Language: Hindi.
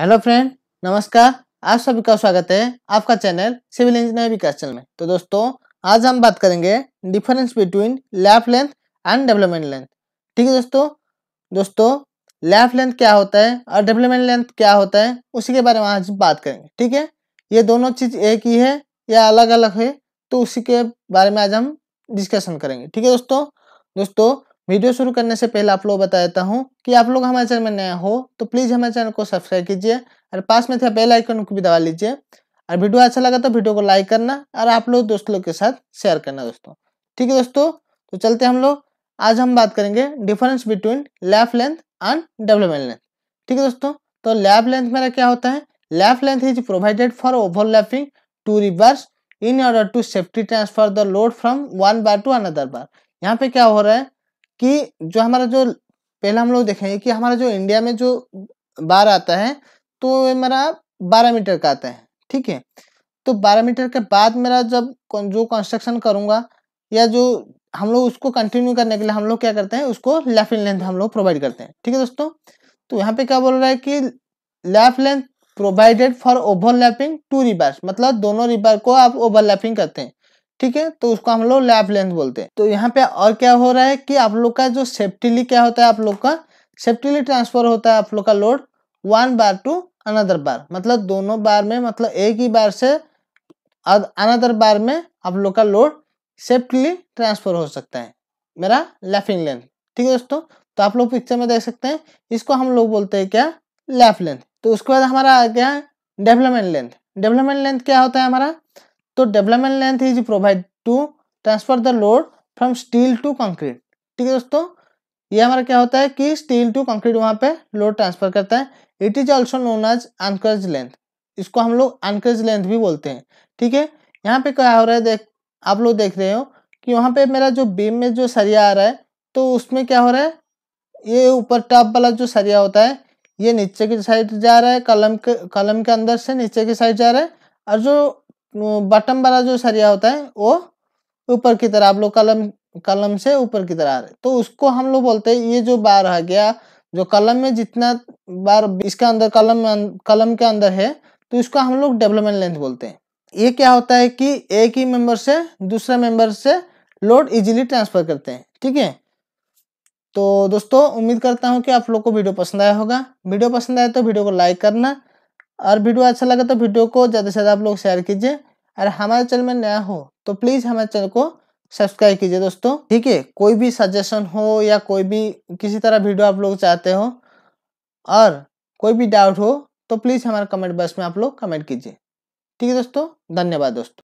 हेलो फ्रेंड नमस्कार आप सभी का स्वागत है आपका channel civil engineer Vikas channel में तो दोस्तों आज हम बात करेंगे difference between lap length and development length ठीक है दोस्तों दोस्तों लैफ लेंथ क्या होता है और डेवलपमेंट लेंथ क्या होता है उसी के बारे में आज बात करेंगे ठीक है ये दोनों चीज़ एक ही है या अलग अलग है तो उसी के बारे में आज हम डिस्कशन करेंगे ठीक है दोस्तों दोस्तों वीडियो शुरू करने से पहले आप लोग बता देता हूँ कि आप लोग हमारे चैनल में नया हो तो प्लीज़ हमारे चैनल को सब्सक्राइब कीजिए और पास में थे बेल आइकन को भी दबा लीजिए और वीडियो अच्छा लगा तो वीडियो को लाइक करना और आप लोग दोस्तों लोग के साथ शेयर करना दोस्तों ठीक है दोस्तों तो चलते हम लोग आज हम बात करेंगे difference between lap length and development length ठीक है दोस्तों तो लैफ लेंथ मेरा क्या होता है lap length is provided for overlapping two rebars in order to safety transfer the load from one bar to another bar यहाँ पे क्या हो रहा है कि जो हमारा जो पहला हम लोग देखेंगे कि हमारा जो इंडिया में जो बार आता है तो मेरा बारह मीटर का आता है ठीक है तो बारह मीटर के बाद मेरा जब जो कंस्ट्रक्शन करूँगा या जो हम लोग उसको कंटिन्यू करने के लिए हम लोग क्या करते हैं उसको लेफ्ट लेंथ हम लोग प्रोवाइड करते हैं ठीक है दोस्तों तो यहाँ पे क्या बोल रहा है कि lap length provided for overlapping two rebars मतलब दोनों रिबार को आप ओवरलैपिंग करते हैं ठीक है तो उसको हम लोग लैप लेंथ बोलते हैं तो यहाँ पे और क्या हो रहा है कि आप लोग का जो सेफ्टीली क्या होता है आप लोग का सेफ्टीली ट्रांसफर होता है आप लोग का load one bar to another bar मतलब दोनों बार में मतलब एक ही बार से अनदर बार में आप लोग का लोड सेफ्टली ट्रांसफर हो सकता है मेरा लैफिंग लेंथ ठीक है दोस्तों तो आप लोग पिक्चर में देख सकते हैं इसको हम लोग बोलते हैं क्या लैफ लेंथ तो उसके बाद हमारा आ गया डेवलपमेंट लेंथ डेवलपमेंट लेंथ क्या होता है हमारा तो development length is provide to transfer the load from steel to concrete ठीक है दोस्तों ये हमारा क्या होता है कि स्टील टू कंक्रीट वहाँ पे लोड ट्रांसफर करता है it is also known as anchorage length इसको हम लोग एंकरेज लेंथ भी बोलते हैं ठीक है यहाँ पे क्या हो रहा है देख आप लोग देख रहे हो कि वहाँ पे मेरा जो बीम में जो सरिया आ रहा है तो उसमें क्या हो रहा है ये ऊपर टॉप वाला जो सरिया होता है ये नीचे की साइड जा रहा है कलम के कलम के अंदर से नीचे की साइड जा रहा है और जो बॉटम वाला जो सरिया होता है वो ऊपर की तरह आप लोग कलम कलम से ऊपर की तरह आ रहे तो उसको हम लोग बोलते हैं ये जो बार आ गया जो कलम में जितना बार इसके अंदर कलम कलम के अंदर है तो इसको हम लोग डेवलपमेंट लेंथ बोलते हैं ये क्या होता है कि एक ही मेंबर से दूसरे मेंबर से लोड इजीली ट्रांसफर करते हैं ठीक है तो दोस्तों उम्मीद करता हूँ कि आप लोग को वीडियो पसंद आया होगा वीडियो पसंद आया तो वीडियो को लाइक करना और वीडियो अच्छा लगा तो वीडियो को ज़्यादा से ज़्यादा आप लोग शेयर कीजिए और हमारे चैनल में नया हो तो प्लीज़ हमारे चैनल को सब्सक्राइब कीजिए दोस्तों ठीक है कोई भी सजेशन हो या कोई भी किसी तरह वीडियो आप लोग चाहते हो और कोई भी डाउट हो तो प्लीज़ हमारे कमेंट बॉक्स में आप लोग कमेंट कीजिए ठीक है दोस्तों धन्यवाद दोस्तों